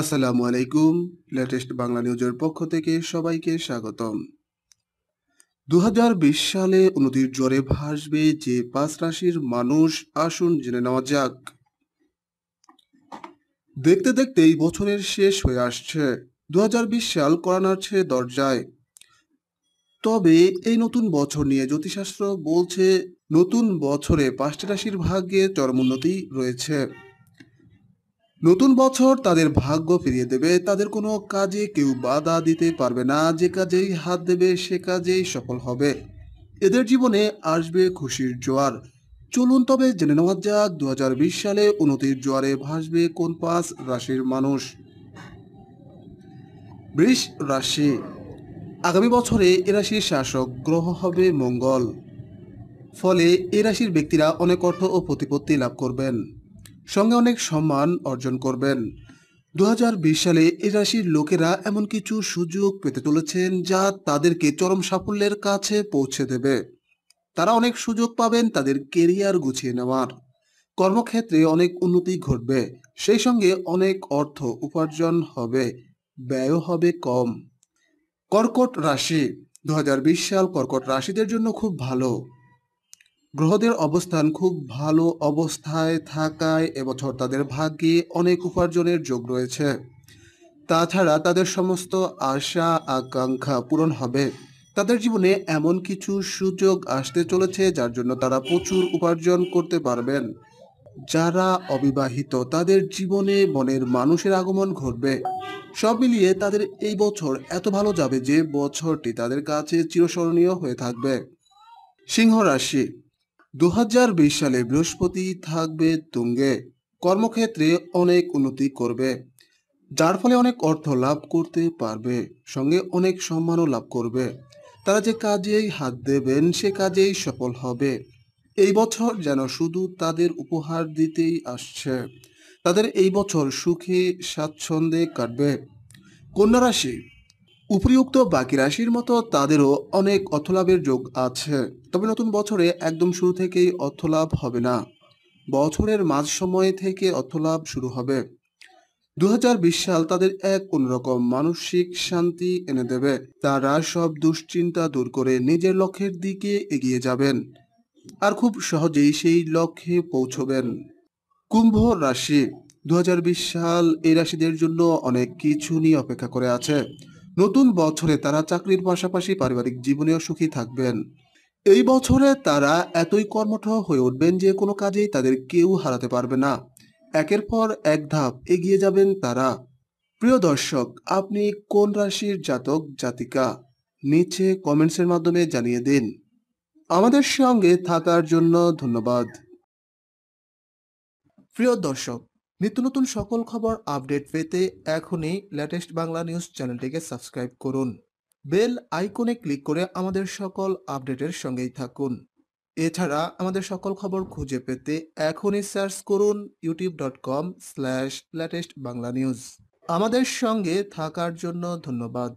আসসালামু আলাইকুম লেটেস্ট বাংলা নিউজের পক্ষ থেকে সবাইকে স্বাগতম দু সালে উন্নতির জ্বরে ভাসবে যে পাঁচ রাশির মানুষ আসুন জেনে নেওয়া যাক দেখতে দেখতে এই বছরের শেষ হয়ে আসছে দু সাল করানাচ্ছে দরজায় তবে এই নতুন বছর নিয়ে জ্যোতিষশাস্ত্র বলছে নতুন বছরে পাঁচটি রাশির ভাগ্যে চরমোন্নতি রয়েছে নতুন বছর তাদের ভাগ্য ফিরিয়ে দেবে তাদের কোনো কাজে কেউ বাধা দিতে পারবে না যে কাজেই হাত দেবে সে কাজেই সফল হবে এদের জীবনে আসবে খুশির জোয়ার চলুন তবে জেনে নেওয়া যাক দু সালে উন্নতির জোয়ারে ভাসবে কোন পাঁচ রাশির মানুষ বৃষ রাশি আগামী বছরে এ রাশির শাসক গ্রহ হবে মঙ্গল ফলে এ রাশির ব্যক্তিরা অনেক অর্থ ও প্রতিপত্তি লাভ করবেন সঙ্গে অনেক সম্মান অর্জন করবেন দু সালে এ রাশির লোকেরা এমন কিছু সুযোগ পেতে চলেছেন যা তাদেরকে চরম সাফল্যের কাছে পৌঁছে দেবে তারা অনেক সুযোগ পাবেন তাদের কেরিয়ার গুছিয়ে নেওয়ার কর্মক্ষেত্রে অনেক উন্নতি ঘটবে সেই সঙ্গে অনেক অর্থ উপার্জন হবে ব্যয় হবে কম কর্কট রাশি দু সাল কর্কট রাশিদের জন্য খুব ভালো গ্রহদের অবস্থান খুব ভালো অবস্থায় থাকায় এবছর তাদের ভাগ্যে অনেক উপার্জনের যোগ রয়েছে তাছাড়া তাদের সমস্ত আশা আকাঙ্ক্ষা পূরণ হবে তাদের জীবনে এমন কিছু সুযোগ আসতে চলেছে যার জন্য তারা প্রচুর উপার্জন করতে পারবেন যারা অবিবাহিত তাদের জীবনে বনের মানুষের আগমন ঘটবে সব মিলিয়ে তাদের এই বছর এত ভালো যাবে যে বছরটি তাদের কাছে চিরস্মরণীয় হয়ে থাকবে সিংহ রাশি দু সালে বৃহস্পতি থাকবে তুঙ্গে কর্মক্ষেত্রে অনেক উন্নতি করবে যার ফলে অনেক অর্থ লাভ করতে পারবে সঙ্গে অনেক সম্মানও লাভ করবে তারা যে কাজেই হাত দেবেন সে কাজেই সফল হবে এই বছর যেন শুধু তাদের উপহার দিতেই আসছে তাদের এই বছর সুখে স্বাচ্ছন্দ্যে কাটবে কন্যা রাশি উপরিউক্ত বাকি রাশির মতো তাদেরও অনেক অর্থলাভের যোগ আছে তবে নতুন বছরে একদম শুরু থেকেই অর্থলাভ হবে না বছরের মাঝ সময় থেকে অর্থলাভ শুরু হবে দু সাল তাদের এক অন্যরকম মানসিক শান্তি এনে দেবে তারা সব দুশ্চিন্তা দূর করে নিজের লক্ষ্যের দিকে এগিয়ে যাবেন আর খুব সহজেই সেই লক্ষ্যে পৌঁছবেন কুম্ভ রাশি দু সাল এই রাশিদের জন্য অনেক কিছু নিয়ে অপেক্ষা করে আছে নতুন বছরে তারা চাকরির পাশাপাশি পারিবারিক জীবনেও সুখী থাকবেন এই বছরে তারা এতই কর্মঠ হয়ে উঠবেন যে কোনো কাজেই তাদের কেউ হারাতে পারবে না একের পর এক ধাপ এগিয়ে যাবেন তারা প্রিয় দর্শক আপনি কোন রাশির জাতক জাতিকা নিচে কমেন্টসের মাধ্যমে জানিয়ে দিন আমাদের সঙ্গে থাকার জন্য ধন্যবাদ প্রিয় দর্শক নিত্য নতুন সকল খবর আপডেট পেতে এখনই লেটেস্ট বাংলা নিউজ চ্যানেলটিকে সাবস্ক্রাইব করুন বেল আইকনে ক্লিক করে আমাদের সকল আপডেটের সঙ্গেই থাকুন এছাড়া আমাদের সকল খবর খুঁজে পেতে এখনই সার্চ করুন YouTube dot com slash latest Bangla news আমাদের সঙ্গে থাকার জন্য ধন্যবাদ